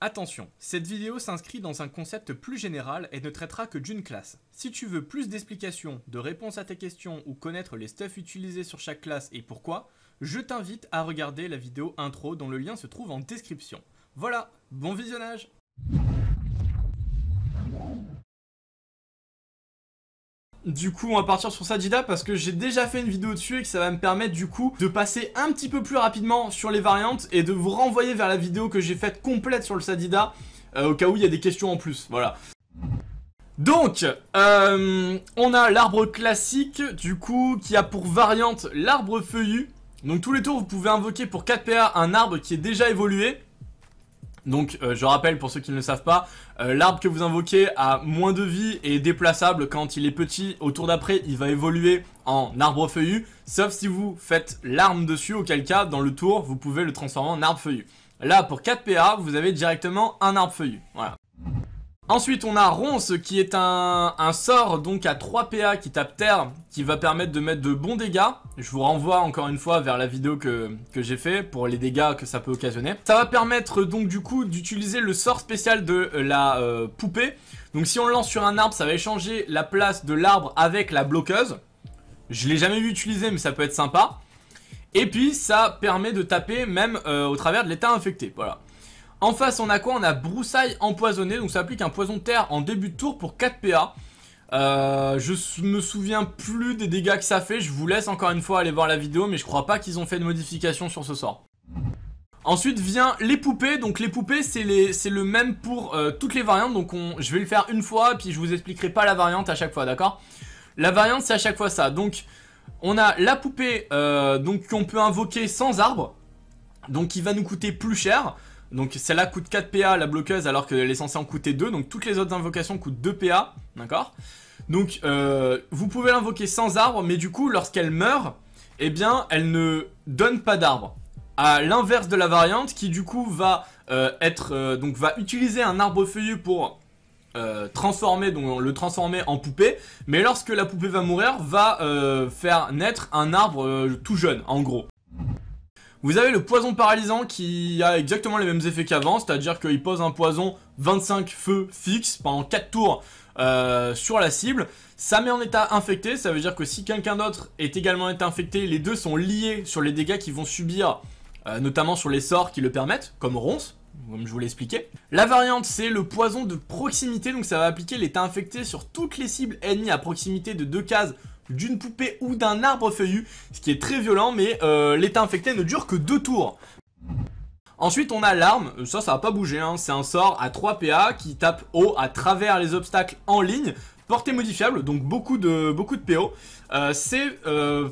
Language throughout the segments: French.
Attention, cette vidéo s'inscrit dans un concept plus général et ne traitera que d'une classe. Si tu veux plus d'explications, de réponses à tes questions ou connaître les stuffs utilisés sur chaque classe et pourquoi, je t'invite à regarder la vidéo intro dont le lien se trouve en description. Voilà, bon visionnage Du coup, on va partir sur Sadida parce que j'ai déjà fait une vidéo dessus et que ça va me permettre du coup de passer un petit peu plus rapidement sur les variantes et de vous renvoyer vers la vidéo que j'ai faite complète sur le Sadida euh, au cas où il y a des questions en plus, voilà. Donc, euh, on a l'arbre classique du coup qui a pour variante l'arbre feuillu. Donc tous les tours vous pouvez invoquer pour 4 PA un arbre qui est déjà évolué donc euh, je rappelle pour ceux qui ne le savent pas, euh, l'arbre que vous invoquez a moins de vie et est déplaçable quand il est petit. Au tour d'après, il va évoluer en arbre feuillu, sauf si vous faites l'arme dessus, auquel cas, dans le tour, vous pouvez le transformer en arbre feuillu. Là, pour 4 PA, vous avez directement un arbre feuillu. Voilà. Ensuite, on a Ronce qui est un, sort donc à 3 PA qui tape terre, qui va permettre de mettre de bons dégâts. Je vous renvoie encore une fois vers la vidéo que, j'ai fait pour les dégâts que ça peut occasionner. Ça va permettre donc du coup d'utiliser le sort spécial de euh, la euh, poupée. Donc si on le lance sur un arbre, ça va échanger la place de l'arbre avec la bloqueuse. Je l'ai jamais vu utiliser mais ça peut être sympa. Et puis ça permet de taper même euh, au travers de l'état infecté, voilà. En face, on a quoi On a broussaille empoisonnée. Donc ça applique un poison de terre en début de tour pour 4 PA. Euh, je me souviens plus des dégâts que ça fait. Je vous laisse encore une fois aller voir la vidéo, mais je crois pas qu'ils ont fait de modification sur ce sort. Ensuite vient les poupées, donc les poupées c'est le même pour euh, toutes les variantes, donc je vais le faire une fois, puis je vous expliquerai pas la variante à chaque fois, d'accord La variante c'est à chaque fois ça, donc on a la poupée euh, qu'on peut invoquer sans arbre, donc qui va nous coûter plus cher, donc celle-là coûte 4 PA la bloqueuse alors qu'elle est censée en coûter 2. Donc toutes les autres invocations coûtent 2 PA, d'accord Donc euh, vous pouvez l'invoquer sans arbre, mais du coup lorsqu'elle meurt, eh bien elle ne donne pas d'arbre. À l'inverse de la variante qui du coup va euh, être euh, donc va utiliser un arbre feuillu pour euh, transformer donc le transformer en poupée mais lorsque la poupée va mourir va faire naître un arbre tout jeune en gros vous avez le poison paralysant qui a exactement les mêmes effets qu'avant, c'est-à-dire qu'il pose un poison 25 feux fixe pendant 4 tours euh, sur la cible. Ça met en état infecté, ça veut dire que si quelqu'un d'autre est également en état infecté, les deux sont liés sur les dégâts qu'ils vont subir, euh, notamment sur les sorts qui le permettent, comme Ronce, comme je vous l'ai expliqué. La variante, c'est le poison de proximité, donc ça va appliquer l'état infecté sur toutes les cibles ennemies à proximité de deux cases d'une poupée ou d'un arbre feuillu, ce qui est très violent, mais euh, l'état infecté ne dure que deux tours. Ensuite on a l'arme, euh, ça ça va pas bouger, hein. c'est un sort à 3 PA qui tape haut à travers les obstacles en ligne, portée modifiable, donc beaucoup de, beaucoup de PO. Euh, c'est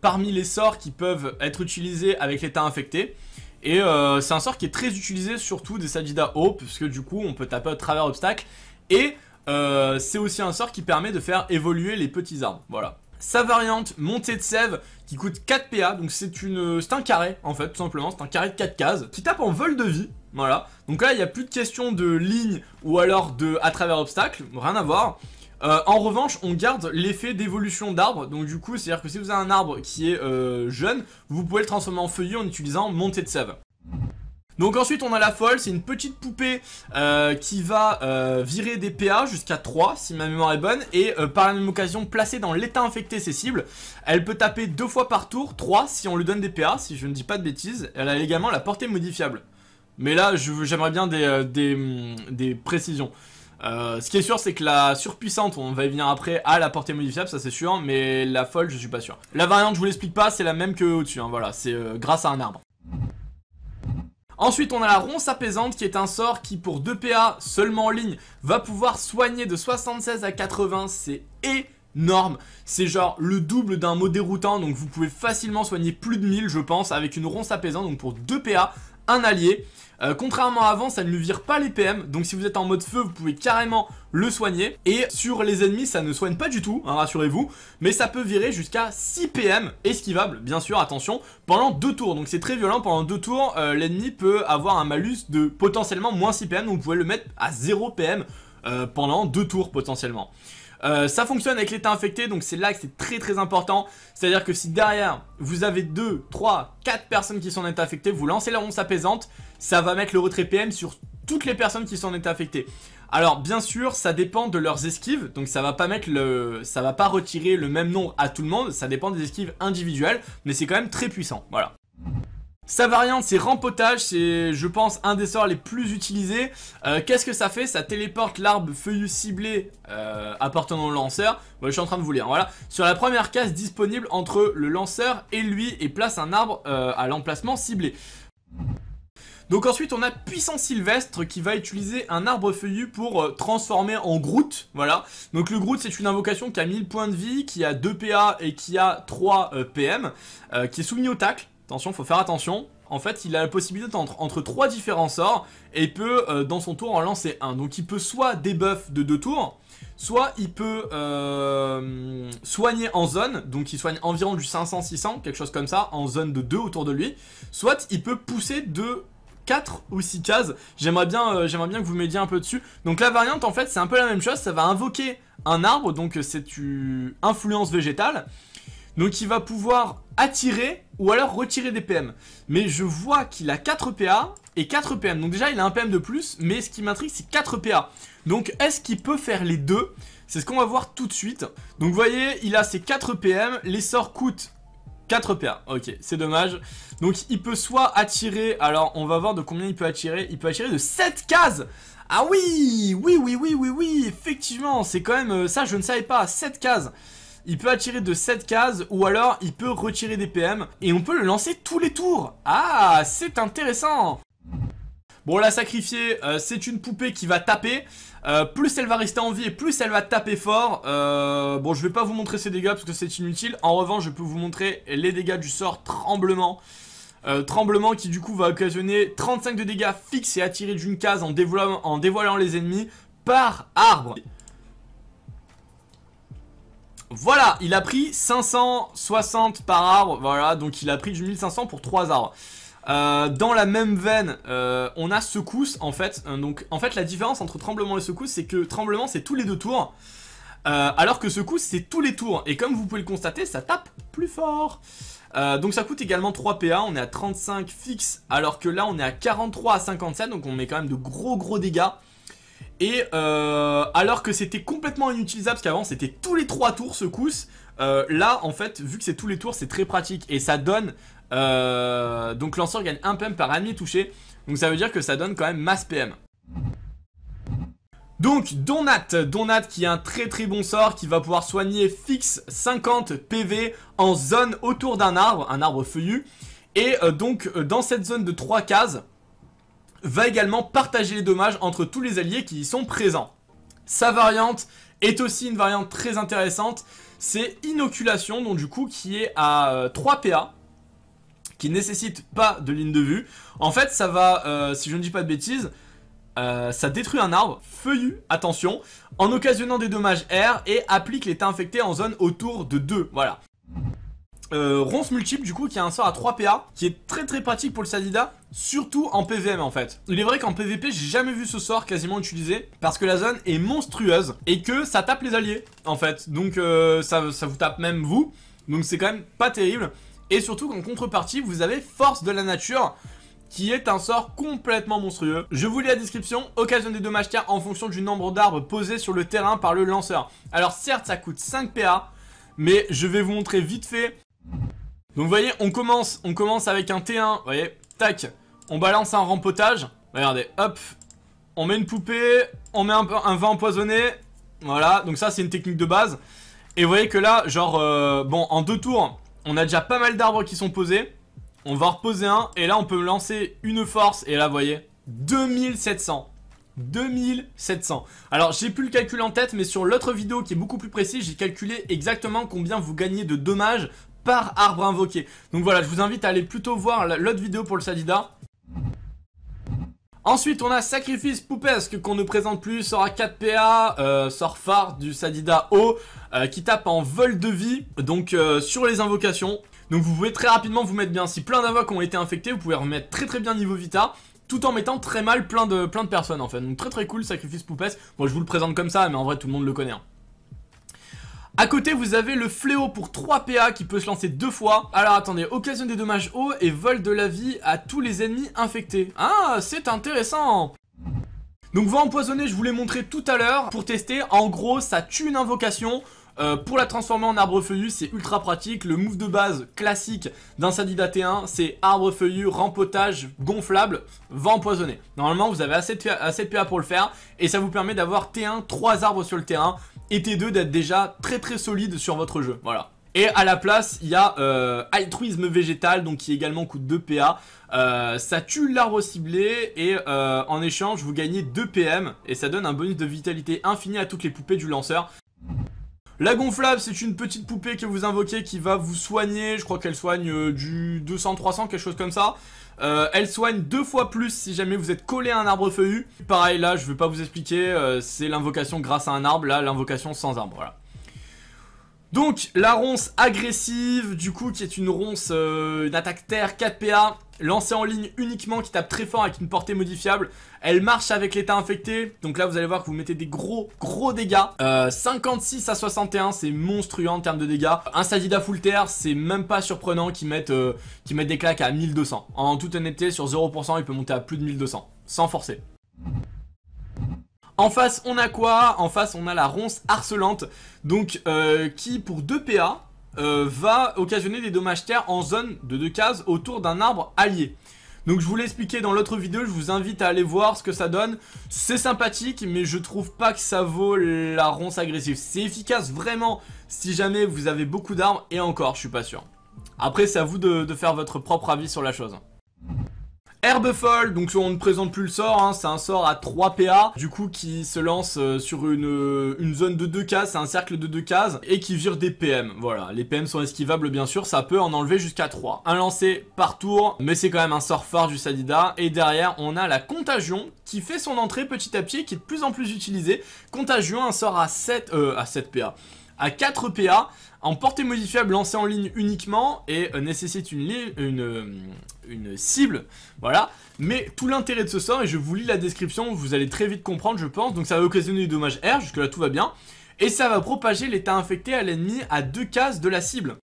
parmi les sorts qui peuvent être utilisés avec l'état infecté. Et c'est un sort qui est très utilisé surtout des Sadida haut, puisque du coup on peut taper à travers obstacles Et c'est aussi un sort qui permet de faire évoluer les petits arbres, voilà sa variante montée de sève qui coûte 4 PA, donc c'est une c'est un carré en fait tout simplement, c'est un carré de 4 cases qui tape en vol de vie, voilà. Donc là il n'y a plus de question de ligne ou alors de à travers obstacle, rien à voir. Euh, en revanche, on garde l'effet d'évolution d'arbre, donc du coup, c'est-à-dire que si vous avez un arbre qui est euh, jeune, vous pouvez le transformer en feuillu en utilisant montée de sève. Donc ensuite on a la folle, c'est une petite poupée euh, qui va euh, virer des PA jusqu'à 3 si ma mémoire est bonne et euh, par la même occasion placer dans l'état infecté ses cibles. Elle peut taper deux fois par tour, 3 si on lui donne des PA, si je ne dis pas de bêtises. Elle a également la portée modifiable. Mais là j'aimerais bien des, mm, des, précisions. ce qui est sûr, c'est que la surpuissante, on va y venir après, a la portée modifiable, ça c'est sûr, mais la folle, je suis pas sûr. La variante, je vous l'explique pas, c'est la même que au-dessus, hein, voilà, c'est grâce à un arbre. Ensuite, on a la ronce apaisante qui est un sort qui, pour 2 PA seulement en ligne, va pouvoir soigner de 76 à 80. C'est énorme. C'est genre le double d'un mot déroutant, donc vous pouvez facilement soigner plus de 1000, je pense, avec une ronce apaisante. Donc pour 2 PA, un allié. Euh, contrairement à avant, ça ne lui vire pas les PM, donc si vous êtes en mode feu, vous pouvez carrément le soigner. Et sur les ennemis, ça ne soigne pas du tout, hein, rassurez-vous, mais ça peut virer jusqu'à 6 PM, esquivable, bien sûr, attention, pendant deux tours. Donc c'est très violent, pendant deux tours, euh, l'ennemi peut avoir un malus de potentiellement moins 6 PM, donc vous pouvez le mettre à 0 PM euh, pendant deux tours potentiellement. Euh, ça fonctionne avec l'état infecté, donc c'est là que c'est très très important. C'est-à-dire que si derrière, vous avez 2, 3, 4 personnes qui sont en état vous lancez la ronce apaisante, ça va mettre le retrait PM sur toutes les personnes qui sont en état Alors bien sûr, ça dépend de leurs esquives, donc ça va pas mettre le, ça va pas retirer le même nom à tout le monde, ça dépend des esquives individuelles, mais c'est quand même très puissant. Voilà. Sa variante c'est Rempotage, c'est je pense un des sorts les plus utilisés. Euh, qu'est-ce que ça fait Ça téléporte l'arbre feuillu ciblé euh, appartenant au lanceur. Bon, je suis en train de vous lire, voilà. Sur la première case disponible entre le lanceur et lui et place un arbre euh, à l'emplacement ciblé. Donc ensuite on a Puissant Sylvestre qui va utiliser un arbre feuillu pour transformer en Groot, voilà. Donc le Groot c'est une invocation qui a 1000 points de vie, qui a 2 PA et qui a 3 PM, qui est soumis au tacle. Attention, faut faire attention. En fait, il a la possibilité d'être entre trois différents sorts et il peut, euh, dans son tour, en lancer un. Donc, il peut soit débuff de deux tours, soit il peut euh, soigner en zone, donc il soigne environ du 500-600, quelque chose comme ça, en zone de 2 autour de lui, soit il peut pousser de 4 ou 6 cases, j'aimerais bien, euh, j'aimerais bien que vous m'aidiez un peu dessus. Donc la variante, en fait, c'est un peu la même chose, ça va invoquer un arbre, donc c'est une influence végétale, donc il va pouvoir attirer ou alors retirer des PM. Mais je vois qu'il a 4 PA et 4 PM. Donc déjà, il a un PM de plus, mais ce qui m'intrigue, c'est 4 PA. Donc est-ce qu'il peut faire les deux C'est ce qu'on va voir tout de suite. Donc vous voyez, il a ses 4 PM. Les sorts coûtent 4 PA. Ok, c'est dommage. Donc il peut soit attirer... Alors on va voir de combien il peut attirer. Il peut attirer de 7 cases ah oui, oui, oui, oui, oui, oui, effectivement, c'est quand même, euh, ça je ne savais pas, 7 cases il peut attirer de 7 cases ou alors il peut retirer des PM et on peut le lancer tous les tours. Ah, c'est intéressant Bon, la sacrifier, euh, c'est une poupée qui va taper. Euh, plus elle va rester en vie et plus elle va taper fort. Euh, bon, je vais pas vous montrer ses dégâts parce que c'est inutile. En revanche, je peux vous montrer les dégâts du sort tremblement. tremblement qui du coup va occasionner 35 de dégâts fixes et attirés d'une case en, en dévoilant les ennemis par arbre. Voilà, il a pris 560 par arbre, voilà, donc il a pris du 1500 pour 3 arbres. Euh, dans la même veine, euh, on a secousse en fait. Euh, donc en fait la différence entre tremblement et secousse, c'est que tremblement c'est tous les deux tours, alors que secousse c'est tous les tours. Et comme vous pouvez le constater, ça tape plus fort. donc ça coûte également 3 PA, on est à 35 fixe, alors que là on est à 43 à 57, donc on met quand même de gros gros dégâts. Et euh, alors que c'était complètement inutilisable, parce qu'avant c'était tous les 3 tours secousse, euh, là en fait, vu que c'est tous les tours, c'est très pratique. Et ça donne... Euh, donc lanceur gagne 1 PM par ennemi touché. Donc ça veut dire que ça donne quand même masse PM. Donc Donat, Donat qui est un très très bon sort qui va pouvoir soigner fixe 50 PV en zone autour d'un arbre, un arbre feuillu. Et donc dans cette zone de 3 cases, va également partager les dommages entre tous les alliés qui y sont présents. Sa variante est aussi une variante très intéressante, c'est Inoculation, donc du coup qui est à 3 euh, PA, qui nécessite pas de ligne de vue. En fait, ça va, euh, si je ne dis pas de bêtises, euh, ça détruit un arbre feuillu, attention, en occasionnant des dommages R et applique l'état infecté en zone autour de 2. Voilà. Euh, ronce multiple du coup qui a un sort à 3 PA qui est très très pratique pour le Sadida surtout en PVM en fait. Il est vrai qu'en PVP j'ai jamais vu ce sort quasiment utilisé parce que la zone est monstrueuse et que ça tape les alliés en fait donc euh, ça, ça vous tape même vous donc c'est quand même pas terrible et surtout qu'en contrepartie vous avez force de la nature qui est un sort complètement monstrueux. Je vous lis la description, occasionne des dommages tiers en fonction du nombre d'arbres posés sur le terrain par le lanceur. Alors certes ça coûte 5 PA, mais je vais vous montrer vite fait donc vous voyez, on commence, on commence avec un T1, vous voyez, tac, on balance un rempotage. Regardez, hop, on met une poupée, on met un, un vin empoisonné. Voilà, donc ça c'est une technique de base. Et vous voyez que là, genre, euh, bon, en deux tours, on a déjà pas mal d'arbres qui sont posés. On va reposer un, et là on peut lancer une force, et là vous voyez, 2700. 2700. Alors j'ai plus le calcul en tête mais sur l'autre vidéo qui est beaucoup plus précise, j'ai calculé exactement combien vous gagnez de dommages par arbre invoqué. Donc voilà, je vous invite à aller plutôt voir l'autre vidéo pour le Sadida. Ensuite, on a Sacrifice Poupesque qu'on ne présente plus, sort à 4 PA, sort du Sadida O, euh, qui tape en vol de vie, donc euh, sur les invocations. Donc vous pouvez très rapidement vous mettre bien, si plein d'invoques ont été infectés, vous pouvez remettre très très bien niveau Vita, tout en mettant très mal plein de, plein de personnes en fait. Donc très très cool, Sacrifice Poupesque. Moi je vous le présente comme ça, mais en vrai tout le monde le connaît. Hein. À côté, vous avez le fléau pour 3 PA qui peut se lancer deux fois. Alors attendez, occasion des dommages hauts et vol de la vie à tous les ennemis infectés. Ah, c'est intéressant donc vent empoisonné, je vous l'ai montré tout à l'heure pour tester. En gros, ça tue une invocation. Euh, pour la transformer en arbre feuillu, c'est ultra pratique. Le move de base classique d'un Sadida T1, c'est arbre feuillu, rempotage, gonflable, vent empoisonné. Normalement, vous avez assez de, assez PA pour le faire et ça vous permet d'avoir T1, 3 arbres sur le terrain et T2 d'être déjà très très solide sur votre jeu. Voilà. Et à la place, il y a euh, altruisme végétal, donc qui également coûte 2 PA. Euh, ça tue l'arbre ciblé et euh, en échange, vous gagnez 2 PM et ça donne un bonus de vitalité infini à toutes les poupées du lanceur. La gonflable, c'est une petite poupée que vous invoquez qui va vous soigner. Je crois qu'elle soigne du 200-300, quelque chose comme ça. Euh, elle soigne deux fois plus si jamais vous êtes collé à un arbre feuillu. Pareil là, je ne vais pas vous expliquer, euh, c'est l'invocation grâce à un arbre, là l'invocation sans arbre, Donc la ronce agressive, du coup qui est une ronce, d'attaque euh, une attaque terre 4 PA, lancée en ligne uniquement qui tape très fort avec une portée modifiable. Elle marche avec l'état infecté, donc là vous allez voir que vous mettez des gros gros dégâts. 56 euh, à 61 c'est monstrueux en termes de dégâts. Un Sadida full terre c'est même pas surprenant qu'ils mettent, euh, des claques à 1200. En toute honnêteté sur 0% il peut monter à plus de 1200 sans forcer. En face on a quoi En face on a la ronce harcelante donc euh, qui pour 2 PA euh, va occasionner des dommages terre en zone de deux cases autour d'un arbre allié. Donc je vous l'ai expliqué dans l'autre vidéo, je vous invite à aller voir ce que ça donne. C'est sympathique, mais je trouve pas que ça vaut la ronce agressive. C'est efficace vraiment si jamais vous avez beaucoup d'armes, et encore, je suis pas sûr. Après, c'est à vous de faire votre propre avis sur la chose. Herbe folle, donc on ne présente plus le sort, hein. c'est un sort à 3 PA, du coup qui se lance euh, sur euh, une, zone de 2 cases, c'est un cercle de 2 cases, et qui vire des PM, voilà. Les PM sont esquivables bien sûr, ça peut en enlever jusqu'à 3. Un lancé par tour, mais c'est quand même un sort fort du Sadida, et derrière on a la Contagion, qui fait son entrée petit à petit, qui est de plus en plus utilisée. Contagion, un sort à 7, euh, à 7 PA, à 4 PA, en portée modifiable lancée en ligne uniquement et euh, nécessite une, une, euh, une, cible, voilà. Mais tout l'intérêt de ce sort, et je vous lis la description, vous allez très vite comprendre je pense, donc ça va occasionner du dommage R, jusque là tout va bien, et ça va propager l'état infecté à l'ennemi à deux cases de la cible.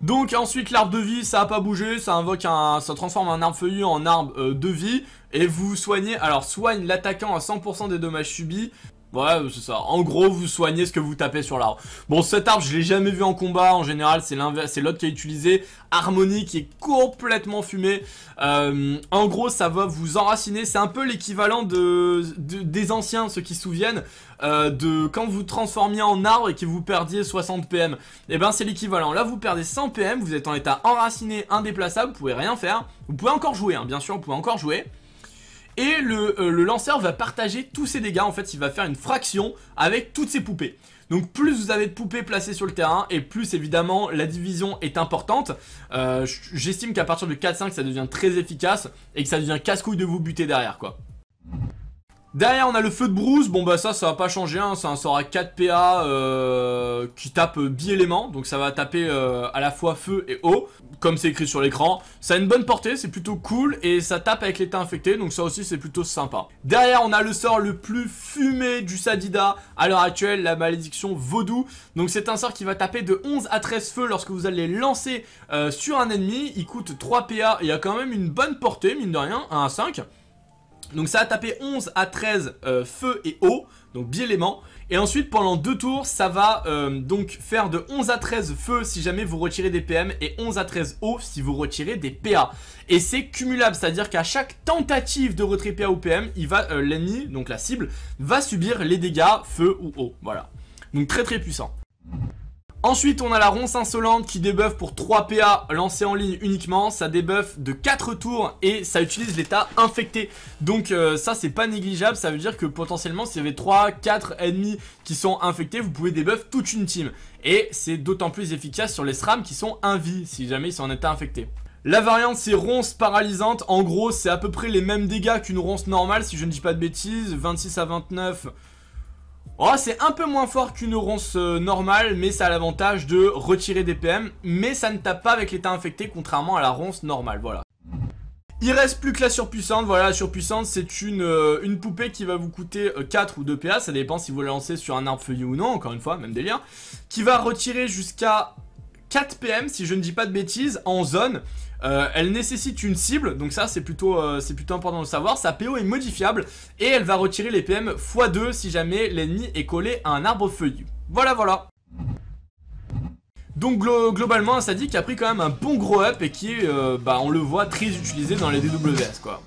Donc ensuite l'arbre de vie ça a pas bougé, ça invoque un, ça transforme un arbre feuillu en arbre euh, de vie et vous soignez, alors soigne l'attaquant à 100% des dommages subis Ouais, euh, c'est ça. En gros, vous soignez ce que vous tapez sur l'arbre. Bon, cet arbre, je l'ai jamais vu en combat. En général, c'est l'autre qui est utilisé. Harmonie qui est complètement fumée. Euh, en gros, ça va vous enraciner. C'est un peu l'équivalent de, des anciens, ceux qui se souviennent, euh, de quand vous transformiez en arbre et que vous perdiez 60 PM. Et eh bien c'est l'équivalent. Là, vous perdez 100 PM, vous êtes en état enraciné, indéplaçable, vous pouvez rien faire. Vous pouvez encore jouer, hein. bien sûr, vous pouvez encore jouer et euh, le, lanceur va partager tous ses dégâts. En fait, il va faire une fraction avec toutes ses poupées. Donc plus vous avez de poupées placées sur le terrain et plus évidemment la division est importante. Euh, j'estime qu'à partir de 4-5 ça devient très efficace et que ça devient casse-couille de vous buter derrière quoi. Derrière, on a le feu de brousse. Bon, bah ça, ça va pas changer. Hein. C'est un sort à 4 PA euh, qui tape bi élément Donc ça va taper euh, à la fois feu et eau, comme c'est écrit sur l'écran. Ça a une bonne portée, c'est plutôt cool. Et ça tape avec l'état infecté, donc ça aussi, c'est plutôt sympa. Derrière, on a le sort le plus fumé du Sadida à l'heure actuelle, la malédiction vaudou. Donc c'est un sort qui va taper de 11 à 13 feux lorsque vous allez lancer euh, sur un ennemi. Il coûte 3 PA et il y a quand même une bonne portée, mine de rien, à 1 à 5. Donc ça a tapé 11 à 13 euh, feu et eau, donc biélément. Et ensuite pendant deux tours ça va euh, donc faire de 11 à 13 feu si jamais vous retirez des PM et 11 à 13 eau si vous retirez des PA. Et c'est cumulable, c'est-à-dire qu'à chaque tentative de retrait PA ou PM, il va euh, l'ennemi, donc la cible, va subir les dégâts feu ou eau. Voilà. Donc très très puissant. Ensuite, on a la ronce insolente qui débuffe pour 3 PA lancée en ligne uniquement. Ça débuffe de 4 tours et ça utilise l'état infecté. Donc euh, ça, c'est pas négligeable. Ça veut dire que potentiellement, s'il y avait 3, 4 ennemis qui sont infectés, vous pouvez débuffer toute une team. Et c'est d'autant plus efficace sur les SRAM qui sont vie, si jamais ils sont en état infecté. La variante c'est ronce paralysante, en gros c'est à peu près les mêmes dégâts qu'une ronce normale si je ne dis pas de bêtises, 26 à 29 Oh, c'est un peu moins fort qu'une ronce euh, normale, mais ça a l'avantage de retirer des PM, mais ça ne tape pas avec l'état infecté, contrairement à la ronce normale, voilà. Il reste plus que la surpuissante, voilà la surpuissante c'est une, euh, poupée qui va vous coûter 4 euh, ou 2 PA, ça dépend si vous la lancez sur un arbre feuillu ou non, encore une fois, même liens, qui va retirer jusqu'à 4 PM si je ne dis pas de bêtises en zone euh, elle nécessite une cible, donc ça c'est plutôt, euh, c'est plutôt important de savoir. Sa PO est modifiable et elle va retirer les PM x2 si jamais l'ennemi est collé à un arbre feuillu. Voilà, voilà. Donc globalement globalement, dit qu'il a pris quand même un bon gros up et qui est, euh, bah, on le voit, très utilisé dans les DWS quoi.